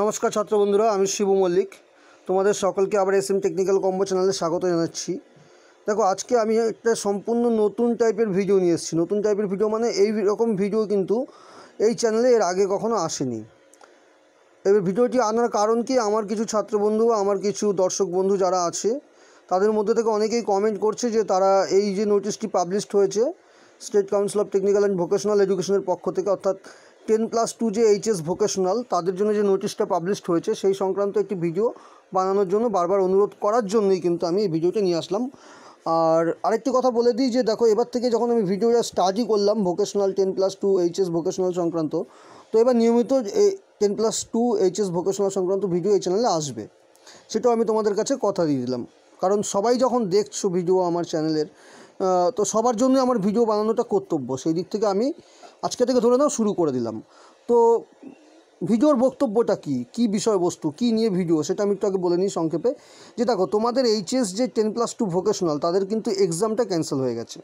নমস্কার ছাত্র বন্ধুরা আমি শিবু মল্লিক তোমাদের সকলকে আবার এস এম টেকনিক্যাল কম্বো চ্যানেলে স্বাগত জানাচ্ছি দেখো আজকে আমি একটা সম্পূর্ণ নতুন টাইপের ভিডিও নিয়ে এসেছি নতুন টাইপের ভিডিও মানে এই রকম ভিডিও কিন্তু এই চ্যানেলে এর আগে কখনো আসেনি এবার ভিডিওটি আনার কারণ কি আমার কিছু ছাত্র বন্ধু আমার কিছু দর্শক বন্ধু যারা আছে তাদের মধ্যে থেকে অনেকেই কমেন্ট করছে যে তারা এই যে নোটিশটি পাবলিশড হয়েছে state council of technical and vocational এডুকেশনের পক্ষ থেকে অর্থাৎ টেন প্লাস টু যে এইচএস ভোকেশনাল তাদের জন্য যে নোটিশটা পাবলিশড হয়েছে সেই সংক্রান্ত একটি ভিডিও বানানোর জন্য বারবার অনুরোধ করার জন্যই কিন্তু আমি এই ভিডিওটা নিয়ে আসলাম আর আরেকটি কথা বলে দিই যে দেখো এবার থেকে যখন আমি ভিডিওটা স্টাডি করলাম vocational ten plus two HS vocational সংক্রান্ত তো এবার নিয়মিত ten plus two HS vocational সংক্রান্ত ভিডিও এই চ্যানেলে আসবে সেটাও আমি তোমাদের কাছে কথা দিয়ে দিলাম কারণ সবাই যখন দেখছো ভিডিও আমার চ্যানেলের তো সবার জন্য আমার ভিডিও বানানোটা কর্তব্য সেই দিক থেকে আমি আজকে থেকে ধরে নাও শুরু করে দিলাম তো ভিডিওর বক্তব্যটা কি কি বিষয়বস্তু কি নিয়ে ভিডিও সেটা আমি একটু আগে বলে নিই সংক্ষেপে যে দেখো তোমাদের এইচএস যে টেন প্লাস টু ভোকেশনাল তাদের কিন্তু এক্সামটা ক্যান্সেল হয়ে গেছে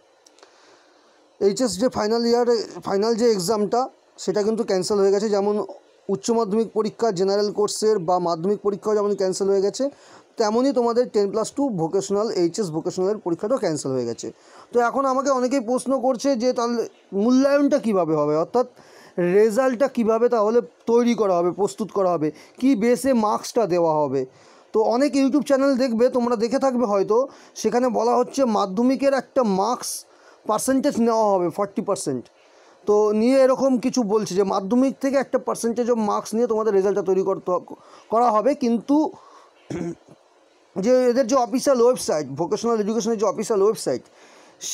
এইচএস যে ফাইনাল ইয়ার ফাইনাল যে এক্সামটা সেটা কিন্তু ক্যান্সেল হয়ে গেছে যেমন উচ্চ মাধ্যমিক পরীক্ষা জেনারেল কোর্সের বা মাধ্যমিক পরীক্ষাও যেমন ক্যান্সেল হয়ে গেছে তেমনই তোমাদের ten plus two vocational HS ভোকেশনালের পরীক্ষাটাও ক্যান্সেল হয়ে গেছে তো এখন আমাকে অনেকেই প্রশ্ন করছে যে তাহলে মূল্যায়নটা কিভাবে হবে অর্থাৎ রেজাল্টটা কিভাবে তাহলে তৈরি করা হবে প্রস্তুত করা হবে কি বেসে মার্কসটা দেওয়া হবে তো অনেক ইউটিউব চ্যানেল দেখবে তোমরা দেখে থাকবে হয়তো সেখানে বলা হচ্ছে মাধ্যমিকের একটা মার্কস পার্সেন্টেজ নেওয়া হবে ফর্টি পার্সেন্ট তো নিয়ে এরকম কিছু বলছে যে মাধ্যমিক থেকে একটা পার্সেন্টেজ অফ মার্কস নিয়ে তোমাদের রেজাল্টটা তৈরি করতে করা হবে কিন্তু যে এদের যে অফিসিয়াল ওয়েবসাইট ভোকেশনাল এডুকেশনের যে অফিসিয়াল ওয়েবসাইট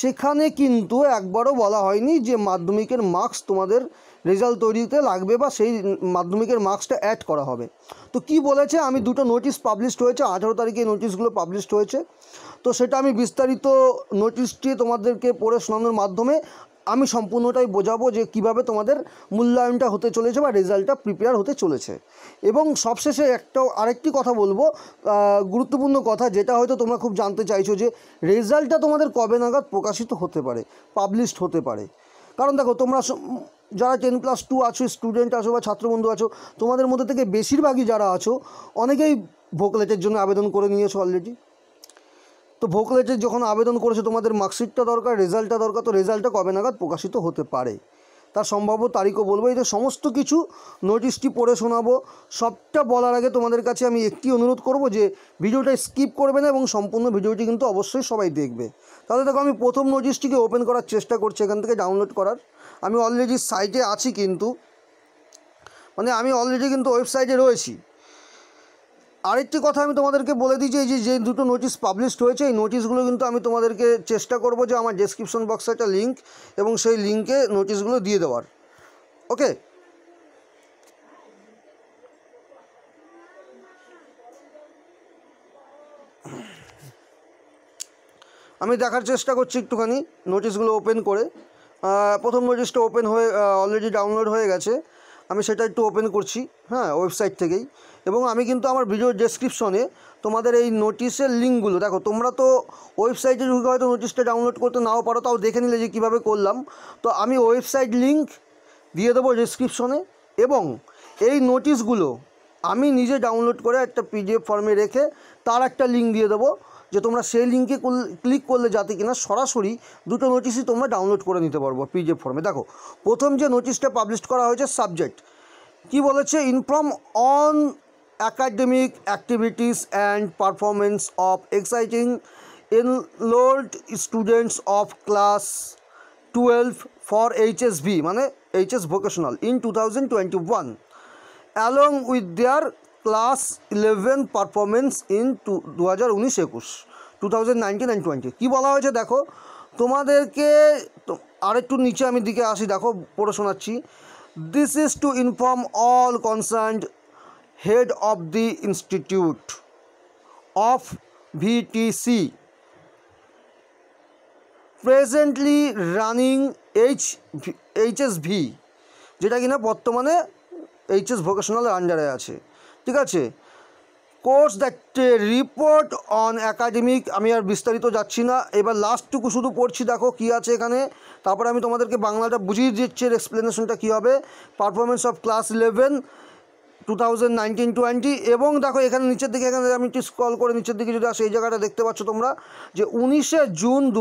সেখানে কিন্তু একবারও বলা হয়নি যে মাধ্যমিকের মার্কস তোমাদের রেজাল্ট তৈরিতে লাগবে বা সেই মাধ্যমিকের মার্কসটা অ্যাড করা হবে তো কি বলেছে আমি দুটো নোটিশ পাবলিশড হয়েছে আঠারো তারিখে নোটিশগুলো পাবলিশড হয়েছে তো সেটা আমি বিস্তারিত নোটিশটি তোমাদেরকে পড়ে শোনানোর মাধ্যমে আমি সম্পূর্ণটাই বোঝাবো যে কিভাবে তোমাদের মূল্যায়নটা হতে চলেছে বা রেজাল্টটা প্রিপেয়ার হতে চলেছে এবং সবশেষে একটা আরেকটি কথা বলবো গুরুত্বপূর্ণ কথা যেটা হয়তো তোমরা খুব জানতে চাইছো যে রেজাল্টটা তোমাদের কবে নাগাদ প্রকাশিত হতে পারে পাবলিশড হতে পারে কারণ দেখো তোমরা যারা টেন প্লাস টু আছো স্টুডেন্ট আছো বা ছাত্রবন্ধু আছো তোমাদের মধ্যে থেকে বেশিরভাগই যারা আছো অনেকেই ভোকলেটের জন্য আবেদন করে নিয়েছো অলরেডি তো ভোকলেটে যখন আবেদন করেছে তোমাদের মার্কশিটটা দরকার রেজাল্টটা দরকার তো রেজাল্টটা কবে নাগাদ প্রকাশিত হতে পারে তার সম্ভাব্য তারিখও বলবো এই সমস্ত কিছু নোটিশটি পড়ে শোনাবো সবটা বলার আগে তোমাদের কাছে আমি একটি অনুরোধ করব যে ভিডিওটা স্কিপ করবে না এবং সম্পূর্ণ ভিডিওটি কিন্তু অবশ্যই সবাই দেখবে তাহলে দেখো আমি প্রথম নোটিশটিকে ওপেন করার চেষ্টা করছি এখান থেকে ডাউনলোড করার আমি অলরেডি সাইটে আছি কিন্তু মানে আমি অলরেডি কিন্তু ওয়েবসাইটে রয়েছি আরেকটি কথা আমি তোমাদেরকে বলে দিচ্ছি এই যে দুটো নোটিশ পাবলিশড হয়েছে এই নোটিশগুলো কিন্তু আমি তোমাদেরকে চেষ্টা করব যে আমার ডেসক্রিপশন বক্সে একটা লিঙ্ক এবং সেই লিঙ্কে নোটিশগুলো দিয়ে দেওয়ার ওকে আমি দেখার চেষ্টা করছি একটুখানি নোটিশগুলো ওপেন করে প্রথম নোটিশটা ওপেন হয়ে অলরেডি ডাউনলোড হয়ে গেছে আমি সেটা একটু ওপেন করছি হ্যাঁ ওয়েবসাইট থেকেই এবং আমি কিন্তু আমার ভিডিও ডেসক্রিপশনে তোমাদের এই নোটিশের লিঙ্কগুলো দেখো তোমরা তো ওয়েবসাইটে ঢুকে হয়তো নোটিশটা ডাউনলোড করতে নাও পারো তাও দেখে নিলে যে কীভাবে করলাম তো আমি ওয়েবসাইট লিঙ্ক দিয়ে দেবো ডেসক্রিপশনে এবং এই নোটিশগুলো আমি নিজে ডাউনলোড করে একটা পিডিএফ ফর্মে রেখে তার একটা লিঙ্ক দিয়ে দেবো যে তোমরা সেই লিঙ্কে ক্লিক করলে যাতে কিনা সরাসরি দুটো নোটিশই তোমরা ডাউনলোড করে নিতে পারবো পিডিএফ ফর্মে দেখো প্রথম যে নোটিশটা পাবলিশ করা হয়েছে সাবজেক্ট কি বলেছে inform on academic activities and performance of existing enrolled students of class twelve for HSV মানে HS vocational in two thousand twenty one along with their class eleven performance in two দু হাজার উনিশ একুশ two thousand nineteen twenty কী বলা হয়েছে দেখো তোমাদেরকে আরেকটু নিচে আমি দিকে আসি দেখো পড়ে শোনাচ্ছি this is to inform all concerned head of the institute of VTC presently running H HSV যেটা কিনা বর্তমানে এইচএস ভোকেশনাল আন্ডারে আছে ঠিক আছে course that report on academic আমি আর বিস্তারিত যাচ্ছি না এবার লাস্টটুকু শুধু পড়ছি দেখো কি আছে এখানে তারপরে আমি তোমাদেরকে বাংলাটা বুঝিয়ে দিচ্ছি এর এক্সপ্লেনেশনটা কী হবে performance of class eleven two thousand nineteen twenty এবং দেখো এখানে নিচের দিকে এখানে আমি একটু স্কল করে নিচের দিকে যদি আসে এই জায়গাটা দেখতে পাচ্ছ তোমরা যে উনিশে জুন দু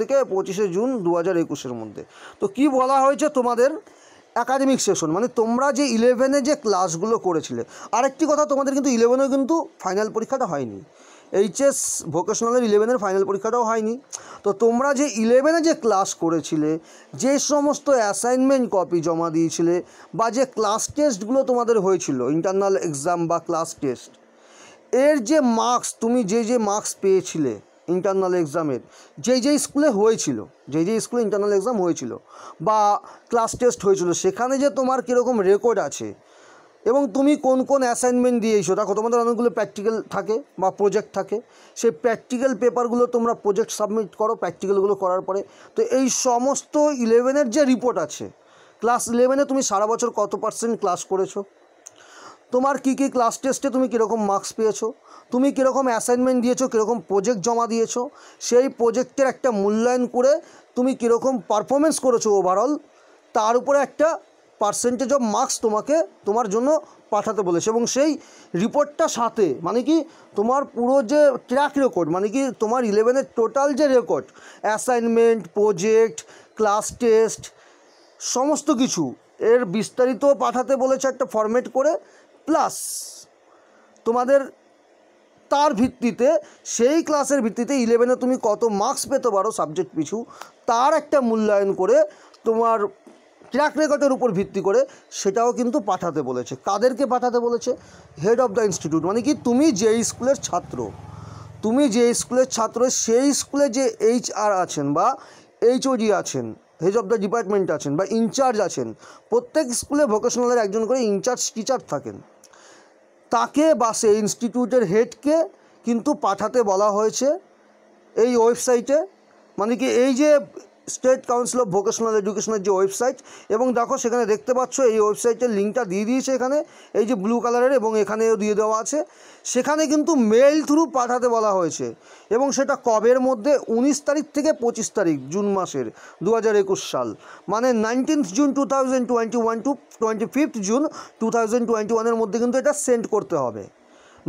থেকে পঁচিশে জুন দু হাজার একুশের মধ্যে তো কি বলা হয়েছে তোমাদের অ্যাকাডেমিক সেশন মানে তোমরা যে ইলেভেনে যে ক্লাসগুলো করেছিলে আরেকটি কথা তোমাদের কিন্তু ইলেভেনেও কিন্তু ফাইনাল পরীক্ষাটা হয়নি এইচএস ভোকেশনালের ইলেভেনের ফাইনাল পরীক্ষাটাও হয়নি তো তোমরা যে ইলেভেনে যে ক্লাস করেছিলে যে সমস্ত অ্যাসাইনমেন্ট কপি জমা দিয়েছিলে বা যে ক্লাস টেস্টগুলো তোমাদের হয়েছিল ইন্টারনাল এক্সাম বা ক্লাস টেস্ট এর যে মার্কস তুমি যে যে মার্কস পেয়েছিলে ইন্টারনাল এক্সামের যেই যেই স্কুলে হয়েছিল যেই যেই স্কুলে ইন্টারনাল এক্সাম হয়েছিল বা ক্লাস টেস্ট হয়েছিল সেখানে যে তোমার কীরকম রেকর্ড আছে এবং তুমি কোন কোন অ্যাসাইনমেন্ট দিয়েছো দেখো তোমাদের অনেকগুলো প্র্যাকটিক্যাল থাকে বা প্রজেক্ট থাকে সেই প্র্যাকটিক্যাল পেপারগুলো তোমরা প্রজেক্ট সাবমিট করো প্র্যাকটিক্যালগুলো করার পরে তো এই সমস্ত ইলেভেনের যে রিপোর্ট আছে ক্লাস ইলেভেনে তুমি সারা বছর কত পার্সেন্ট ক্লাস করেছো তোমার কি কি ক্লাস টেস্টে তুমি কীরকম মার্কস পেয়েছো তুমি কীরকম অ্যাসাইনমেন্ট দিয়েছো কীরকম প্রজেক্ট জমা দিয়েছো সেই প্রজেক্টের একটা মূল্যায়ন করে তুমি কীরকম পারফরমেন্স করেছো ওভারঅল তার উপরে একটা পার্সেন্টেজ অফ মার্কস তোমাকে তোমার জন্য পাঠাতে বলেছে এবং সেই রিপোর্টটা সাথে মানে কি তোমার পুরো যে ট্র্যাক রেকর্ড মানে কি তোমার ইলেভেনের টোটাল যে record assignment project class test সমস্ত কিছু এর বিস্তারিত পাঠাতে বলেছে একটা ফরম্যাট করে প্লাস তোমাদের তার ভিত্তিতে সেই ক্লাসের ভিত্তিতে ইলেভেনে তুমি কত মার্কস পেতে পারো সাবজেক্ট পিছু তার একটা মূল্যায়ন করে তোমার ট্র্যাক রেকর্ডের উপর ভিত্তি করে সেটাও কিন্তু পাঠাতে বলেছে কাদেরকে পাঠাতে বলেছে হেড অফ দ্য ইনস্টিটিউট মানে কি তুমি যে স্কুলের ছাত্র তুমি যে স্কুলের ছাত্র সেই স্কুলে যে এইচ আর আছেন বা এইচওডি আছেন হেড অফ দ্য ডিপার্টমেন্ট আছেন বা ইনচার্জ আছেন প্রত্যেক স্কুলে ভোকেশনালের একজন করে ইনচার্জ টিচার থাকেন তাকে বা সে ইনস্টিটিউটের হেডকে কিন্তু পাঠাতে বলা হয়েছে এই ওয়েবসাইটে মানে কি এই যে স্টেট কাউন্সিল অফ ভোকেশনাল এডুকেশনের যে ওয়েবসাইট এবং দেখো সেখানে দেখতে পাচ্ছ এই ওয়েবসাইটের লিঙ্কটা দিয়ে দিয়েছে এখানে এই যে ব্লু কালারের এবং এখানেও দিয়ে দেওয়া আছে সেখানে কিন্তু মেইল থ্রু পাঠাতে বলা হয়েছে এবং সেটা কবের মধ্যে উনিশ তারিখ থেকে পঁচিশ তারিখ জুন মাসের দু সাল মানে nineteenth June two thousand twenty one two twenty fifth June two thousand twenty ওয়ানের মধ্যে কিন্তু এটা সেন্ড করতে হবে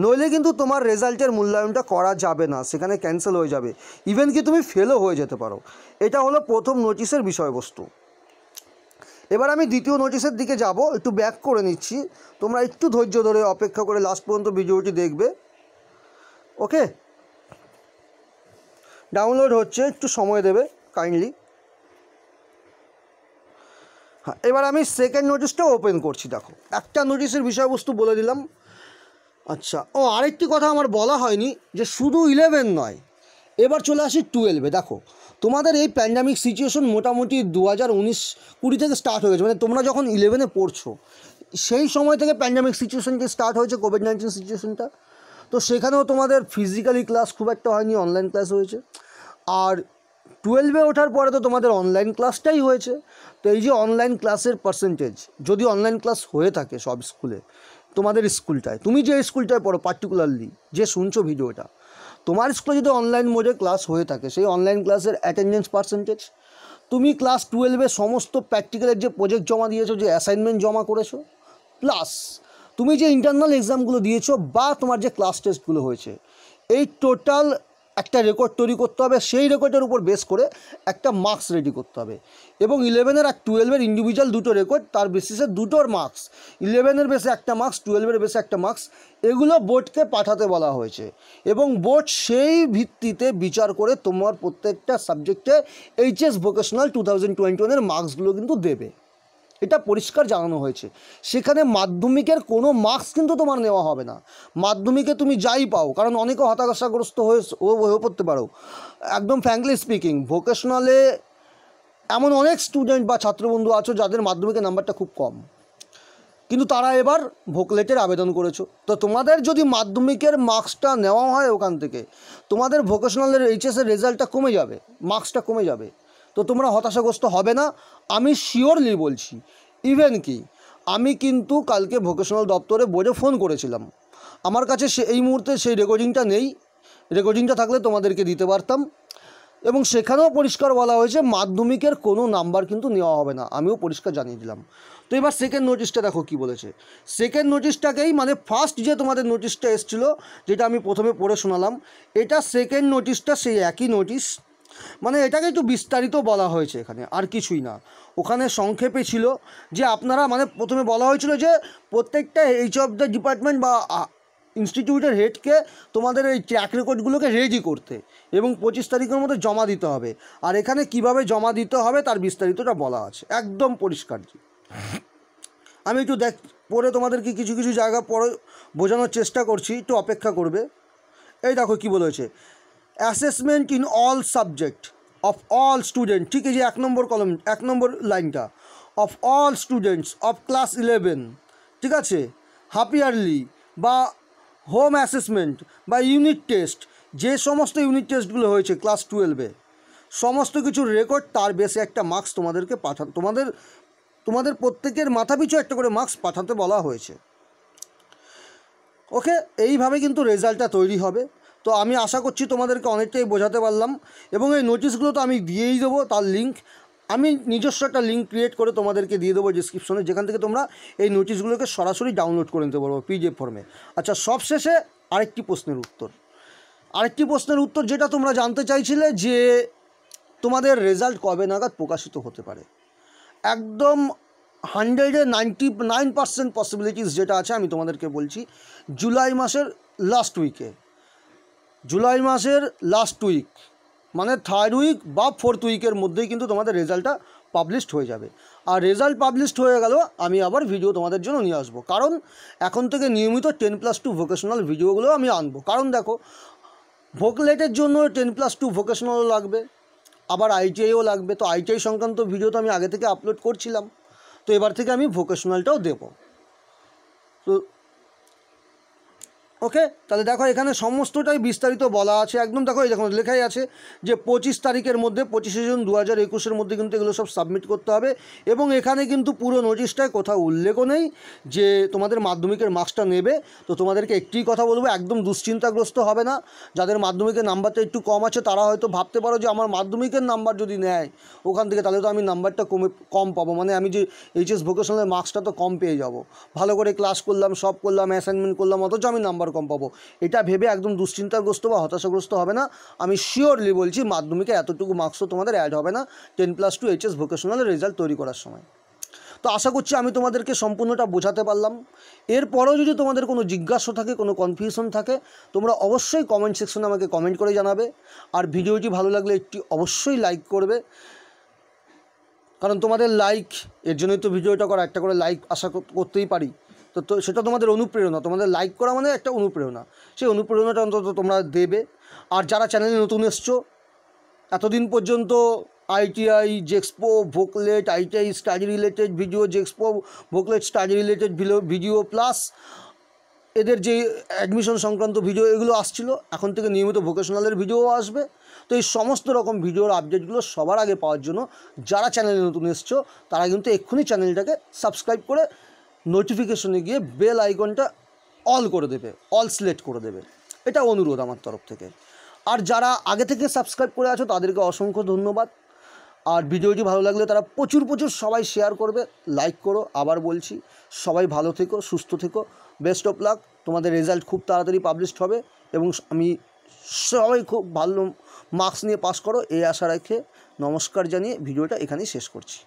নইলে কিন্তু তোমার রেজাল্টের মূল্যায়নটা করা যাবে না সেখানে ক্যান্সেল হয়ে যাবে ইভেন কি তুমি ফেলও হয়ে যেতে পারো এটা হলো প্রথম নোটিশের বিষয়বস্তু এবার আমি দ্বিতীয় নোটিশের দিকে যাব একটু ব্যাক করে নিচ্ছি তোমরা একটু ধৈর্য ধরে অপেক্ষা করে লাস্ট পর্যন্ত ভিডিওটি দেখবে ওকে ডাউনলোড হচ্ছে একটু সময় দেবে কাইন্ডলি হ্যাঁ এবার আমি সেকেন্ড নোটিশটা ওপেন করছি দেখো একটা নোটিশের বিষয়বস্তু বলে দিলাম আচ্ছা ও আরেকটি কথা আমার বলা হয়নি যে শুধু ইলেভেন নয় এবার চলে আসি টুয়েলভে দেখো তোমাদের এই প্যান্ডামিক সিচুয়েশন মোটামুটি দু হাজার উনিশ কুড়ি থেকে স্টার্ট হয়ে গেছে মানে তোমরা যখন ইলেভেনে পড়ছো সেই সময় থেকে প্যান্ডামিক সিচুয়েশনটি স্টার্ট হয়েছে কোভিড নাইন্টিন সিচুয়েশনটা তো সেখানেও তোমাদের ফিজিক্যালি ক্লাস খুব একটা হয়নি অনলাইন ক্লাস হয়েছে আর টুয়েলভে ওঠার পরে তো তোমাদের অনলাইন ক্লাসটাই হয়েছে তো এই যে অনলাইন ক্লাসের পার্সেন্টেজ যদি অনলাইন ক্লাস হয়ে থাকে সব স্কুলে তোমাদের স্কুলটায় তুমি যে স্কুলটায় পড়ো পার্টিকুলারলি যে শুনছো ভিডিওটা তোমার স্কুলে যদি অনলাইন মোডে ক্লাস হয়ে থাকে সেই অনলাইন ক্লাসের অ্যাটেন্ডেন্স পার্সেন্টেজ তুমি ক্লাস টুয়েলভে সমস্ত প্র্যাকটিক্যালের যে প্রজেক্ট জমা দিয়েছো যে অ্যাসাইনমেন্ট জমা করেছো প্লাস তুমি যে ইন্টারনাল এক্সামগুলো দিয়েছো বা তোমার যে ক্লাস টেস্টগুলো হয়েছে এই টোটাল একটা রেকর্ড তৈরি করতে হবে সেই রেকর্ডের উপর বেস করে একটা মার্কস রেডি করতে হবে এবং ইলেভেনের আর টুয়েলভের ইন্ডিভিজুয়াল দুটো রেকর্ড তার বেসিসে দুটোর মার্কস ইলেভেনের বেসে একটা মার্কস টুয়েলভের বেসে একটা মার্কস এগুলো বোর্ডকে পাঠাতে বলা হয়েছে এবং বোর্ড সেই ভিত্তিতে বিচার করে তোমার প্রত্যেকটা সাবজেক্টে HS vocational two thousand twenty ওয়ানের মার্কসগুলো কিন্তু দেবে এটা পরিষ্কার জানানো হয়েছে সেখানে মাধ্যমিকের কোনো মার্কস কিন্তু তোমার নেওয়া হবে না মাধ্যমিকে তুমি যাই পাও কারণ অনেকে হতাশাগ্রস্ত হয়ে হয়ে পড়তে পারো একদম ফ্র্যাঙ্কলি স্পিকিং ভোকেশনালে এমন অনেক স্টুডেন্ট বা ছাত্রবন্ধু আছো যাদের মাধ্যমিকে নাম্বারটা খুব কম কিন্তু তারা এবার ভোকলেটের আবেদন করেছো তো তোমাদের যদি মাধ্যমিকের মার্কসটা নেওয়া হয় ওখান থেকে তোমাদের ভোকেশনালের এইচএসের রেজাল্টটা কমে যাবে মার্কসটা কমে যাবে তো তোমরা হতাশাগ্রস্ত হবে না আমি শিওরলি বলছি ইভেন কি আমি কিন্তু কালকে ভোকেশনাল দপ্তরে বোঝে ফোন করেছিলাম আমার কাছে সে এই মুহূর্তে সেই রেকর্ডিংটা নেই রেকর্ডিংটা থাকলে তোমাদেরকে দিতে পারতাম এবং সেখানেও পরিষ্কার বলা হয়েছে মাধ্যমিকের কোনো নাম্বার কিন্তু নেওয়া হবে না আমিও পরিষ্কার জানিয়ে দিলাম তো এবার সেকেন্ড নোটিশটা দেখো কি বলেছে সেকেন্ড নোটিশটাকেই মানে ফার্স্ট যে তোমাদের নোটিশটা এসছিলো যেটা আমি প্রথমে পড়ে শোনালাম এটা সেকেন্ড নোটিশটা সেই একই নোটিশ মানে এটাকে একটু বিস্তারিত বলা হয়েছে এখানে আর কিছুই না ওখানে সংক্ষেপে ছিল যে আপনারা মানে প্রথমে বলা হয়েছিল যে প্রত্যেকটা এইচ অফ দ্য ডিপার্টমেন্ট বা ইনস্টিটিউটের হেডকে তোমাদের এই ট্র্যাক রেকর্ডগুলোকে রেডি করতে এবং পঁচিশ তারিখের মধ্যে জমা দিতে হবে আর এখানে কিভাবে জমা দিতে হবে তার বিস্তারিতটা বলা আছে একদম পরিষ্কার আমি একটু দেখ পরে তোমাদেরকে কিছু কিছু জায়গা পরে বোঝানোর চেষ্টা করছি একটু অপেক্ষা করবে এই দেখো কী বলেছে assessment in all subject of all student ঠিক আছে এক নম্বর কলম এক নম্বর লাইনটা of all students of class eleven ঠিক আছে হাফ ইয়ারলি বা হোম অ্যাসেসমেন্ট বা ইউনিট টেস্ট যে সমস্ত ইউনিট টেস্টগুলো হয়েছে ক্লাস টুয়েলভে সমস্ত কিছু রেকর্ড তার বেশে একটা মার্কস তোমাদেরকে পাঠান তোমাদের তোমাদের প্রত্যেকের মাথাপিছু একটা করে মার্কস পাঠাতে বলা হয়েছে ওকে এইভাবে কিন্তু রেজাল্টটা তৈরি হবে তো আমি আশা করছি তোমাদেরকে অনেকটাই বোঝাতে পারলাম এবং এই নোটিশগুলো তো আমি দিয়েই দেবো তার লিঙ্ক আমি নিজস্ব একটা লিঙ্ক ক্রিয়েট করে তোমাদেরকে দিয়ে দেবো ডিসক্রিপশনে যেখান থেকে তোমরা এই নোটিশগুলোকে সরাসরি ডাউনলোড করে নিতে পারবো পিডিএফ ফর্মে আচ্ছা সবশেষে আরেকটি প্রশ্নের উত্তর আরেকটি প্রশ্নের উত্তর যেটা তোমরা জানতে চাইছিলে যে তোমাদের রেজাল্ট কবে নাগাদ প্রকাশিত হতে পারে একদম হান্ড্রেডে নাইনটি নাইন পার্সেন্ট পসিবিলিটিস যেটা আছে আমি তোমাদেরকে বলছি জুলাই মাসের লাস্ট উইকে জুলাই মাসের লাস্ট উইক মানে থার্ড উইক বা ফোর্থ উইকের মধ্যেই কিন্তু তোমাদের রেজাল্টটা পাবলিশড হয়ে যাবে আর রেজাল্ট পাবলিশড হয়ে গেল আমি আবার ভিডিও তোমাদের জন্য নিয়ে আসবো কারণ এখন থেকে নিয়মিত টেন প্লাস টু ভোকেশনাল ভিডিওগুলো আমি আনবো কারণ দেখো ভোকলেটের জন্য টেন প্লাস টু ভোকেশনালও লাগবে আবার আইটিআইও লাগবে তো আইটিআই সংক্রান্ত ভিডিও তো আমি আগে থেকে আপলোড করছিলাম তো এবার থেকে আমি ভোকেশনালটাও দেবো তো ওকে তাহলে দেখো এখানে সমস্তটাই বিস্তারিত বলা আছে একদম দেখো এই দেখো লেখাই আছে যে পঁচিশ তারিখের মধ্যে পঁচিশে জুন দু হাজার একুশের মধ্যে কিন্তু এগুলো সব সাবমিট করতে হবে এবং এখানে কিন্তু পুরো নোটিশটায় কোথাও উল্লেখও নেই যে তোমাদের মাধ্যমিকের মার্কসটা নেবে তো তোমাদেরকে একটি কথা বলবো একদম দুশ্চিন্তাগ্রস্ত হবে না যাদের মাধ্যমিকের নাম্বারটা একটু কম আছে তারা হয়তো ভাবতে পারো যে আমার মাধ্যমিকের নাম্বার যদি নেয় ওখান থেকে তাহলে তো আমি নাম্বারটা কমে কম পাবো মানে আমি যে এইচএস ভোকেশনাল মার্কসটা তো কম পেয়ে যাব ভালো করে ক্লাস করলাম সব করলাম অ্যাসাইনমেন্ট করলাম অথচ আমি নাম্বার কম পাবো এটা ভেবে একদম দুশ্চিন্তাগ্রস্ত বা হতাশাগ্রস্ত হবে না আমি শিওরলি বলছি মাধ্যমিকে এতটুকু মার্কসও তোমাদের অ্যাড হবে না ten plus two HS vocational result তৈরি করার সময় তো আশা করছি আমি তোমাদেরকে সম্পূর্ণটা বোঝাতে পারলাম এরপরেও যদি তোমাদের কোনো জিজ্ঞাসা থাকে কোনো কনফিউশন থাকে তোমরা অবশ্যই কমেন্ট সেকশনে আমাকে কমেন্ট করে জানাবে আর ভিডিওটি ভালো লাগলে একটি অবশ্যই লাইক করবে কারণ তোমাদের লাইক এর জন্যই তো ভিডিওটা করা একটা করে লাইক আশা করতেই পারি তো তো সেটা তোমাদের অনুপ্রেরণা তোমাদের লাইক করা মানে একটা অনুপ্রেরণা সেই অনুপ্রেরণাটা অন্তত তোমরা দেবে আর যারা চ্যানেলে নতুন এসছো এতদিন পর্যন্ত ITI JEXPO VOCLET ITI study related video JEXPO VOCLET study related video plus এদের যে অ্যাডমিশন সংক্রান্ত ভিডিও এগুলো আসছিল এখন থেকে নিয়মিত ভোকেশনালের ভিডিও আসবে তো এই সমস্ত রকম ভিডিওর আপডেটগুলো সবার আগে পাওয়ার জন্য যারা চ্যানেলে নতুন এসছো তারা কিন্তু এক্ষুনি চ্যানেলটাকে সাবস্ক্রাইব করে নোটিফিকেশনে গিয়ে বেল আইকনটা অল করে দেবে অল সিলেক্ট করে দেবে এটা অনুরোধ আমার তরফ থেকে আর যারা আগে থেকে সাবস্ক্রাইব করে আছো তাদেরকে অসংখ্য ধন্যবাদ আর ভিডিওটি ভালো লাগলে তারা প্রচুর প্রচুর সবাই শেয়ার করবে লাইক করো আবার বলছি সবাই ভালো থেকো সুস্থ থেকো বেস্ট অফ লাক তোমাদের রেজাল্ট খুব তাড়াতাড়ি পাবলিশড হবে এবং আমি সবাই খুব ভালো মার্কস নিয়ে পাস করো এই আশা রেখে নমস্কার জানিয়ে ভিডিওটা এখানেই শেষ করছি